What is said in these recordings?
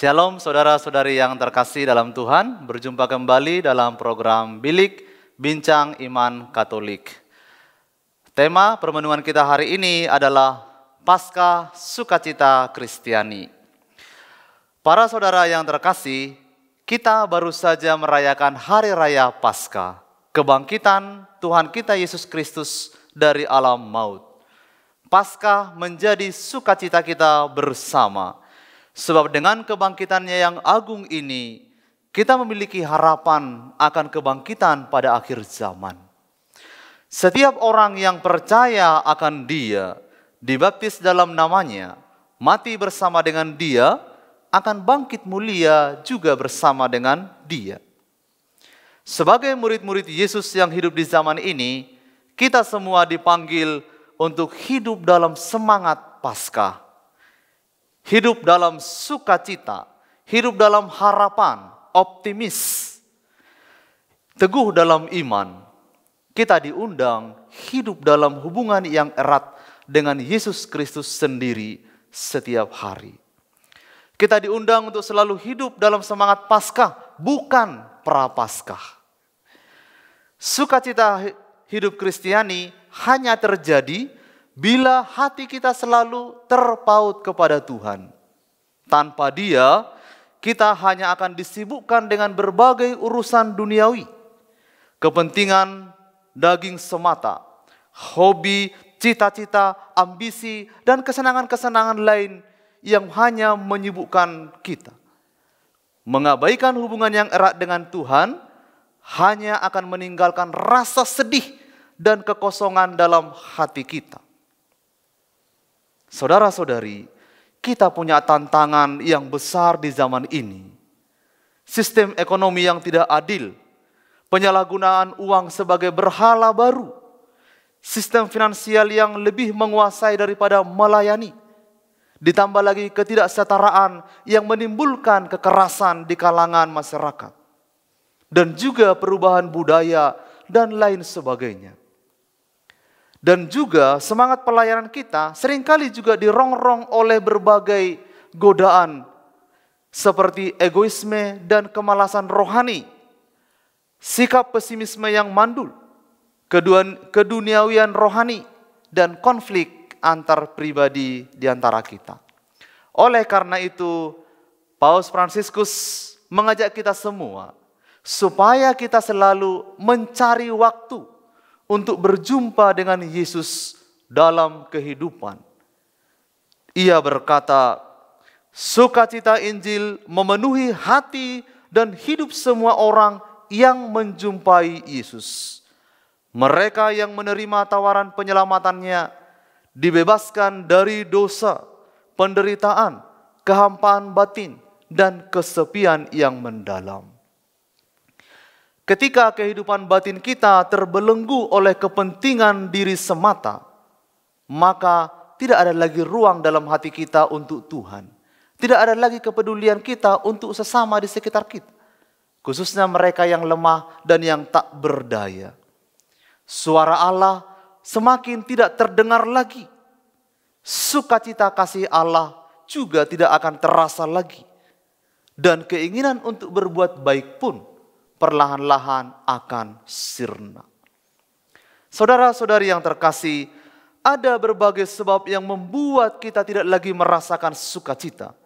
Shalom saudara-saudari yang terkasih dalam Tuhan, berjumpa kembali dalam program Bilik Bincang Iman Katolik. Tema permenungan kita hari ini adalah Pasca Sukacita Kristiani. Para saudara yang terkasih, kita baru saja merayakan Hari Raya Pasca kebangkitan Tuhan kita Yesus Kristus dari alam maut. Pasca menjadi sukacita kita bersama – Sebab dengan kebangkitannya yang agung ini, kita memiliki harapan akan kebangkitan pada akhir zaman. Setiap orang yang percaya akan dia, dibaptis dalam namanya, mati bersama dengan dia, akan bangkit mulia juga bersama dengan dia. Sebagai murid-murid Yesus yang hidup di zaman ini, kita semua dipanggil untuk hidup dalam semangat Paskah hidup dalam sukacita, hidup dalam harapan, optimis, teguh dalam iman. Kita diundang hidup dalam hubungan yang erat dengan Yesus Kristus sendiri setiap hari. Kita diundang untuk selalu hidup dalam semangat Paskah, bukan prapaskah. Sukacita hidup Kristiani hanya terjadi bila hati kita selalu terpaut kepada Tuhan. Tanpa Dia, kita hanya akan disibukkan dengan berbagai urusan duniawi, kepentingan daging semata, hobi, cita-cita, ambisi, dan kesenangan-kesenangan lain yang hanya menyibukkan kita. Mengabaikan hubungan yang erat dengan Tuhan hanya akan meninggalkan rasa sedih dan kekosongan dalam hati kita. Saudara-saudari, kita punya tantangan yang besar di zaman ini. Sistem ekonomi yang tidak adil, penyalahgunaan uang sebagai berhala baru, sistem finansial yang lebih menguasai daripada melayani, ditambah lagi ketidaksetaraan yang menimbulkan kekerasan di kalangan masyarakat, dan juga perubahan budaya dan lain sebagainya. Dan juga semangat pelayanan kita seringkali juga dirongrong oleh berbagai godaan seperti egoisme dan kemalasan rohani, sikap pesimisme yang mandul, keduniawian rohani, dan konflik antar pribadi di antara kita. Oleh karena itu, Paus Fransiskus mengajak kita semua supaya kita selalu mencari waktu untuk berjumpa dengan Yesus dalam kehidupan. Ia berkata, "Sukacita Injil memenuhi hati dan hidup semua orang yang menjumpai Yesus. Mereka yang menerima tawaran penyelamatannya dibebaskan dari dosa, penderitaan, kehampaan batin, dan kesepian yang mendalam." Ketika kehidupan batin kita terbelenggu oleh kepentingan diri semata, maka tidak ada lagi ruang dalam hati kita untuk Tuhan. Tidak ada lagi kepedulian kita untuk sesama di sekitar kita, khususnya mereka yang lemah dan yang tak berdaya. Suara Allah semakin tidak terdengar lagi. Sukacita kasih Allah juga tidak akan terasa lagi, dan keinginan untuk berbuat baik pun perlahan-lahan akan sirna. Saudara-saudari yang terkasih, ada berbagai sebab yang membuat kita tidak lagi merasakan sukacita.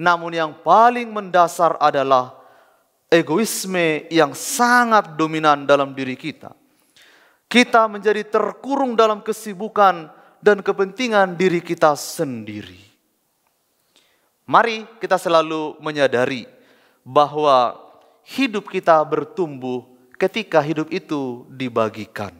Namun yang paling mendasar adalah egoisme yang sangat dominan dalam diri kita. Kita menjadi terkurung dalam kesibukan dan kepentingan diri kita sendiri. Mari kita selalu menyadari bahwa hidup kita bertumbuh ketika hidup itu dibagikan.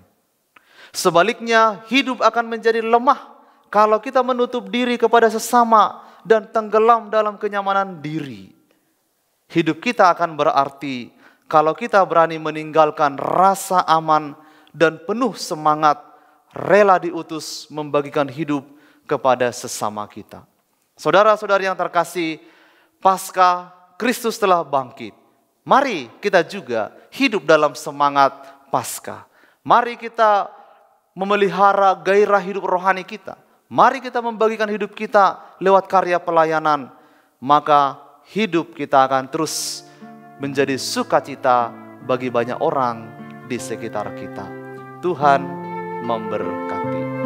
Sebaliknya, hidup akan menjadi lemah kalau kita menutup diri kepada sesama dan tenggelam dalam kenyamanan diri. Hidup kita akan berarti kalau kita berani meninggalkan rasa aman dan penuh semangat, rela diutus membagikan hidup kepada sesama kita. Saudara-saudari yang terkasih, pasca Kristus telah bangkit. Mari kita juga hidup dalam semangat Pasca. Mari kita memelihara gairah hidup rohani kita. Mari kita membagikan hidup kita lewat karya pelayanan, maka hidup kita akan terus menjadi sukacita bagi banyak orang di sekitar kita. Tuhan memberkati.